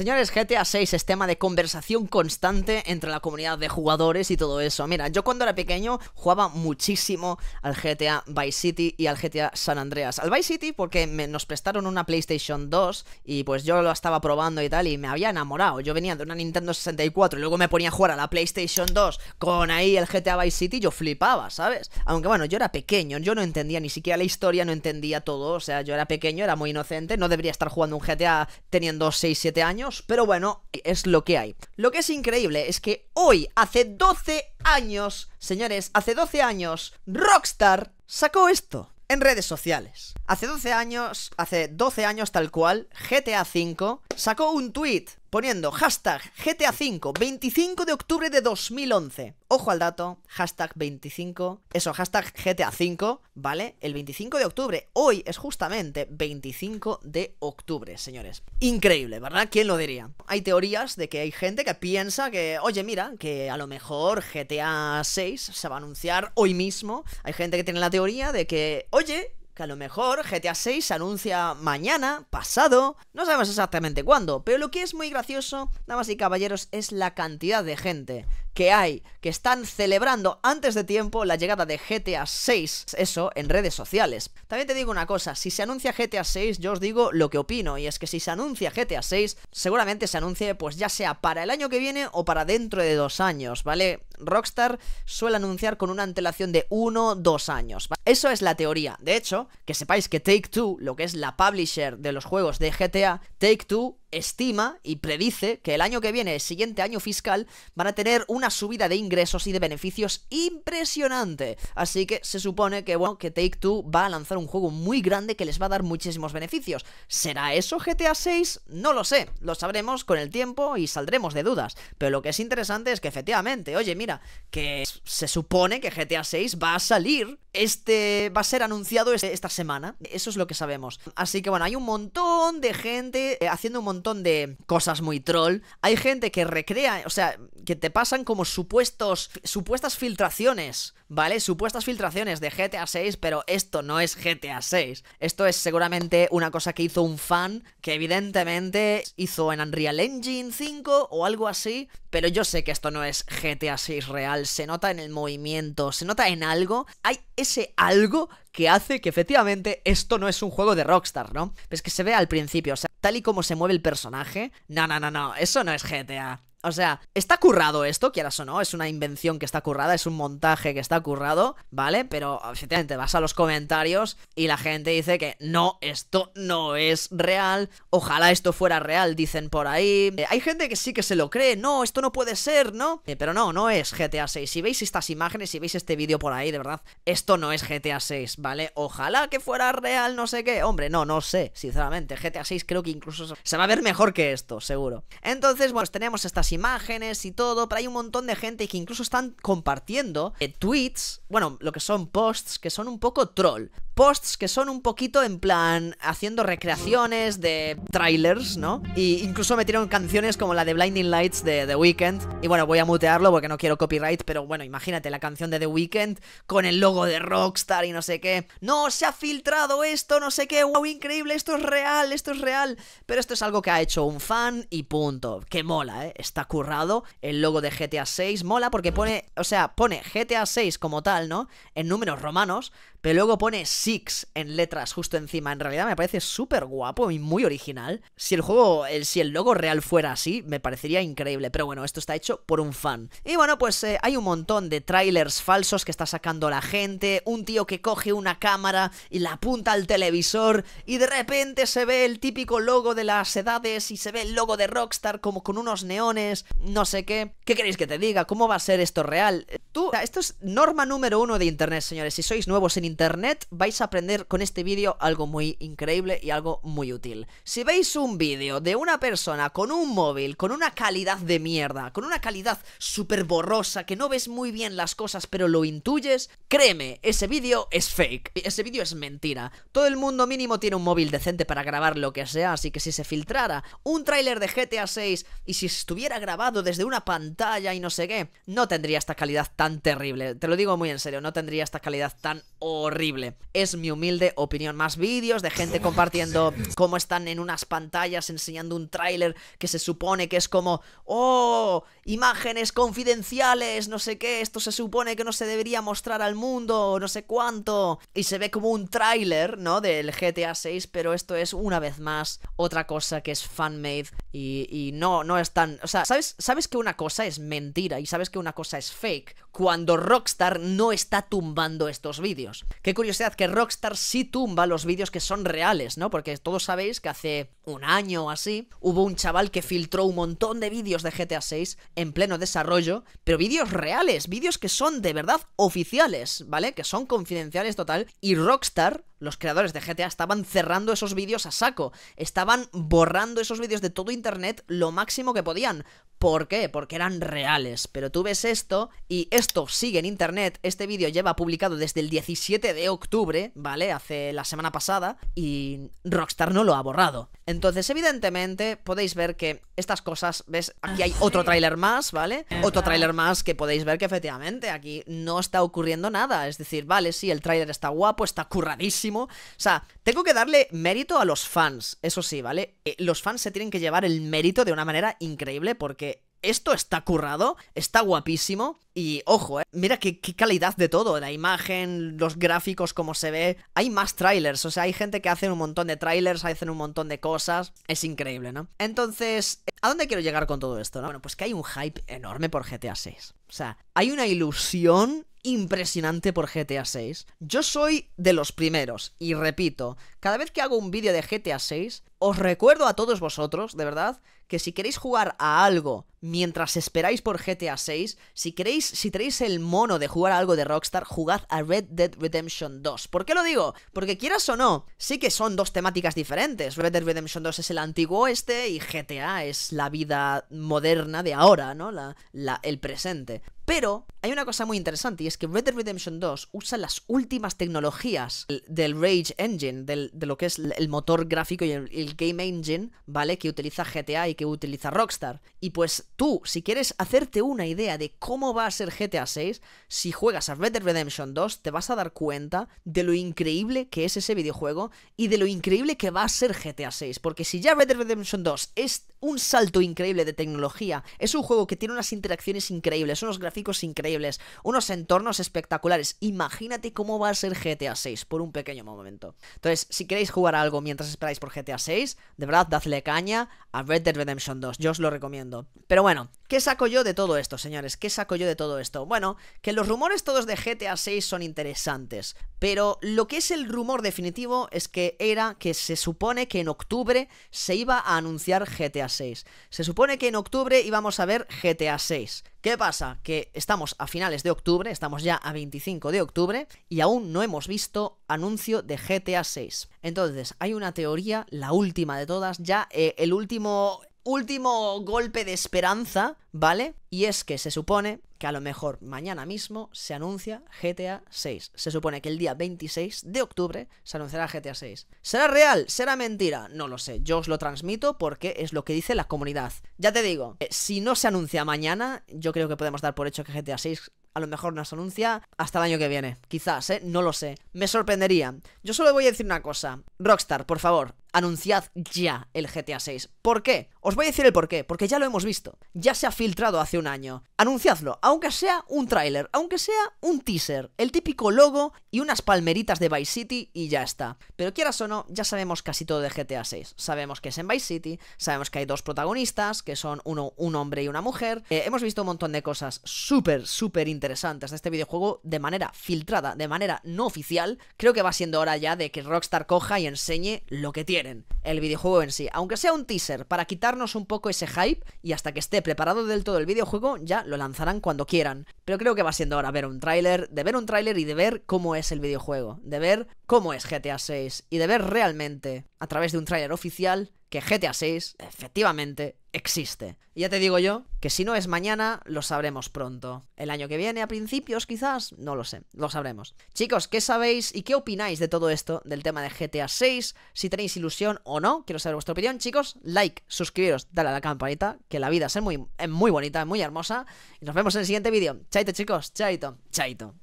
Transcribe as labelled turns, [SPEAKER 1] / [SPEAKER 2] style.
[SPEAKER 1] Señores, GTA 6 es tema de conversación constante entre la comunidad de jugadores y todo eso. Mira, yo cuando era pequeño jugaba muchísimo al GTA Vice City y al GTA San Andreas. Al Vice City porque nos prestaron una PlayStation 2 y pues yo lo estaba probando y tal y me había enamorado. Yo venía de una Nintendo 64 y luego me ponía a jugar a la PlayStation 2 con ahí el GTA Vice City, yo flipaba, ¿sabes? Aunque bueno, yo era pequeño, yo no entendía ni siquiera la historia, no entendía todo, o sea, yo era pequeño, era muy inocente, no debería estar jugando un GTA teniendo 6, 7 años pero bueno, es lo que hay. Lo que es increíble es que hoy, hace 12 años, señores, hace 12 años, Rockstar sacó esto en redes sociales. Hace 12 años, hace 12 años tal cual, GTA V sacó un tweet poniendo hashtag GTA 5 25 de octubre de 2011. Ojo al dato, hashtag 25, eso, hashtag GTA 5 ¿vale? El 25 de octubre, hoy es justamente 25 de octubre, señores. Increíble, ¿verdad? ¿Quién lo diría? Hay teorías de que hay gente que piensa que, oye, mira, que a lo mejor GTA 6 se va a anunciar hoy mismo. Hay gente que tiene la teoría de que, oye, a lo mejor GTA 6 se anuncia mañana, pasado, no sabemos exactamente cuándo, pero lo que es muy gracioso, damas y caballeros, es la cantidad de gente que hay que están celebrando antes de tiempo la llegada de GTA 6, eso en redes sociales. También te digo una cosa, si se anuncia GTA 6, yo os digo lo que opino, y es que si se anuncia GTA 6, seguramente se anuncie pues ya sea para el año que viene o para dentro de dos años, ¿vale? Rockstar suele anunciar con una antelación de 1-2 años. Eso es la teoría. De hecho, que sepáis que Take Two, lo que es la publisher de los juegos de GTA, Take Two estima y predice que el año que viene, el siguiente año fiscal, van a tener una subida de ingresos y de beneficios impresionante. Así que se supone que, bueno, que Take Two va a lanzar un juego muy grande que les va a dar muchísimos beneficios. ¿Será eso GTA 6? No lo sé. Lo sabremos con el tiempo y saldremos de dudas. Pero lo que es interesante es que efectivamente, oye, mira, que se supone que GTA 6 va a salir. Este va a ser anunciado este, esta semana. Eso es lo que sabemos. Así que bueno, hay un montón de gente eh, haciendo un montón montón de cosas muy troll. Hay gente que recrea, o sea, que te pasan como supuestos, supuestas filtraciones, ¿vale? Supuestas filtraciones de GTA 6, pero esto no es GTA 6. Esto es seguramente una cosa que hizo un fan, que evidentemente hizo en Unreal Engine 5 o algo así, pero yo sé que esto no es GTA 6 real, se nota en el movimiento, se nota en algo. Hay ese algo que hace que efectivamente esto no es un juego de Rockstar, ¿no? Es que se ve al principio, o sea, tal y como se mueve el personaje, no, no, no, no, eso no es GTA. O sea, está currado esto, quieras o no, es una invención que está currada, es un montaje que está currado, ¿vale? Pero efectivamente vas a los comentarios y la gente dice que no, esto no es real, ojalá esto fuera real, dicen por ahí. Eh, hay gente que sí que se lo cree, no, esto no puede ser, ¿no? Eh, pero no, no es GTA 6. Si veis estas imágenes, si veis este vídeo por ahí, de verdad, esto no es GTA 6, ¿vale? Ojalá que fuera real, no sé qué. Hombre, no, no sé, sinceramente. GTA 6 creo que incluso se va a ver mejor que esto, seguro. Entonces, bueno, pues tenemos estas imágenes y todo, pero hay un montón de gente que incluso están compartiendo eh, tweets, bueno, lo que son posts, que son un poco troll. Posts que son un poquito en plan haciendo recreaciones de trailers, ¿no? e incluso metieron canciones como la de Blinding Lights de The Weeknd. Y bueno, voy a mutearlo porque no quiero copyright, pero bueno, imagínate la canción de The Weeknd con el logo de Rockstar y no sé qué. No, se ha filtrado esto, no sé qué, wow, increíble, esto es real, esto es real. Pero esto es algo que ha hecho un fan y punto. Que mola, ¿eh? Está currado. El logo de GTA 6 mola porque pone, o sea, pone GTA 6 como tal, ¿no? En números romanos, pero luego pone Six en letras justo encima. En realidad me parece súper guapo y muy original. Si el juego, si el logo real fuera así, me parecería increíble, pero bueno, esto está hecho por un fan. Y bueno, pues eh, hay un montón de trailers falsos que está sacando la gente, un tío que coge una cámara y la apunta al televisor y de repente se ve el típico logo de las edades y se ve el logo de Rockstar como con unos neones, no sé qué. ¿Qué queréis que te diga? ¿Cómo va a ser esto real? Tú, esto es norma número uno de Internet, señores. Si sois nuevos en internet, vais a aprender con este vídeo algo muy increíble y algo muy útil. Si veis un vídeo de una persona con un móvil, con una calidad de mierda, con una calidad súper borrosa, que no ves muy bien las cosas pero lo intuyes, créeme, ese vídeo es fake, ese vídeo es mentira. Todo el mundo mínimo tiene un móvil decente para grabar lo que sea, así que si se filtrara un tráiler de GTA 6 y si estuviera grabado desde una pantalla y no sé qué, no tendría esta calidad tan terrible. Te lo digo muy en serio, no tendría esta calidad tan horrible. Es mi humilde opinión. Más vídeos de gente compartiendo cómo están en unas pantallas enseñando un tráiler que se supone que es como, oh, imágenes confidenciales, no sé qué, esto se supone que no se debería mostrar al mundo, no sé cuánto. Y se ve como un tráiler, ¿no? Del GTA 6, pero esto es una vez más otra cosa que es fan-made y, no, no es tan... O sea, ¿sabes, ¿sabes que una cosa es mentira y sabes que una cosa es fake cuando Rockstar no está tumbando estos vídeos? Qué curiosidad que Rockstar sí tumba los vídeos que son reales, ¿no? Porque todos sabéis que hace un año o así hubo un chaval que filtró un montón de vídeos de GTA VI en pleno desarrollo, pero vídeos reales, vídeos que son de verdad oficiales, ¿vale? Que son confidenciales total. Y Rockstar los creadores de GTA estaban cerrando esos vídeos a saco, estaban borrando esos vídeos de todo Internet lo máximo que podían. ¿Por qué? Porque eran reales. Pero tú ves esto y esto sigue en Internet, este vídeo lleva publicado desde el 17 de octubre, ¿vale? Hace la semana pasada y Rockstar no lo ha borrado. Entonces, evidentemente, podéis ver que estas cosas, ¿ves? Aquí ah, hay otro tráiler más, ¿vale? Otro tráiler más que podéis ver que efectivamente aquí no está ocurriendo nada. Es decir, vale, sí, el tráiler está guapo, está curradísimo. O sea, tengo que darle mérito a los fans, eso sí, ¿vale? Eh, los fans se tienen que llevar el mérito de una manera increíble porque esto está currado, está guapísimo y ojo, eh, mira qué, calidad de todo, la imagen, los gráficos, cómo se ve. Hay más trailers, o sea, hay gente que hace un montón de trailers, hacen un montón de cosas, es increíble, ¿no? Entonces, ¿a dónde quiero llegar con todo esto? No? Bueno, pues que hay un hype enorme por GTA 6. O sea, hay una ilusión impresionante por GTA 6. Yo soy de los primeros, y repito, cada vez que hago un vídeo de GTA 6, os recuerdo a todos vosotros, de verdad, que si queréis jugar a algo mientras esperáis por GTA 6, si queréis, si tenéis el mono de jugar a algo de Rockstar, jugad a Red Dead Redemption 2. ¿Por qué lo digo? Porque quieras o no, sí que son dos temáticas diferentes. Red Dead Redemption 2 es el antiguo este y GTA es la vida moderna de ahora, ¿no? la, el presente. Pero hay una cosa muy interesante y es que Red Dead Redemption 2 usa las últimas tecnologías del Rage Engine, de lo que es el motor gráfico y el, Game Engine, ¿vale? Que utiliza GTA y que utiliza Rockstar. Y pues tú, si quieres hacerte una idea de cómo va a ser GTA 6, si juegas a Red Dead Redemption 2, te vas a dar cuenta de lo increíble que es ese videojuego y de lo increíble que va a ser GTA 6. Porque si ya Red Dead Redemption 2 es un salto increíble de tecnología. Es un juego que tiene unas interacciones increíbles, unos gráficos increíbles, unos entornos espectaculares. Imagínate cómo va a ser GTA 6 por un pequeño momento. Entonces, si queréis jugar algo mientras esperáis por GTA 6, de verdad, dadle caña a Red Dead Redemption 2. Yo os lo recomiendo. Pero bueno, ¿Qué saco yo de todo esto, señores? ¿Qué saco yo de todo esto? Bueno, que los rumores todos de GTA 6 son interesantes, pero lo que es el rumor definitivo es que era que se supone que en octubre se iba a anunciar GTA 6. Se supone que en octubre íbamos a ver GTA 6. ¿Qué pasa? Que estamos a finales de octubre, estamos ya a 25 de octubre y aún no hemos visto anuncio de GTA 6. Entonces, hay una teoría, la última de todas, ya eh, el último último golpe de esperanza, ¿vale? Y es que se supone que a lo mejor mañana mismo se anuncia GTA 6. Se supone que el día 26 de octubre se anunciará GTA 6. ¿Será real? ¿Será mentira? No lo sé. Yo os lo transmito porque es lo que dice la comunidad. Ya te digo, eh, si no se anuncia mañana, yo creo que podemos dar por hecho que GTA 6 a lo mejor nos anuncia hasta el año que viene. Quizás, ¿eh? No lo sé. Me sorprendería. Yo solo voy a decir una cosa. Rockstar, por favor, anunciad ya el GTA 6. ¿Por qué? Os voy a decir el por qué, porque ya lo hemos visto. Ya se ha filtrado hace un año. Anunciadlo, aunque sea un tráiler, aunque sea un teaser, el típico logo y unas palmeritas de Vice City y ya está. Pero quieras o no, ya sabemos casi todo de GTA 6. Sabemos que es en Vice City, sabemos que hay dos protagonistas, que son uno un hombre y una mujer. Eh, hemos visto un montón de cosas súper, súper interesantes de este videojuego de manera filtrada, de manera no oficial. Creo que va siendo hora ya de que Rockstar coja y enseñe lo que tiene el videojuego en sí, aunque sea un teaser para quitarnos un poco ese hype y hasta que esté preparado del todo el videojuego ya lo lanzarán cuando quieran. Pero creo que va siendo hora ver un tráiler, de ver un tráiler y de ver cómo es el videojuego, de ver cómo es GTA 6 y de ver realmente a través de un tráiler oficial que GTA 6 efectivamente existe. Y ya te digo yo que si no es mañana, lo sabremos pronto. El año que viene, a principios quizás, no lo sé, lo sabremos. Chicos, ¿qué sabéis y qué opináis de todo esto, del tema de GTA 6? Si tenéis ilusión o no, quiero saber vuestra opinión, chicos. Like, suscribiros, dale a la campanita, que la vida es muy, muy bonita, muy hermosa. Y nos vemos en el siguiente vídeo. Chaito, chicos, chaito, chaito.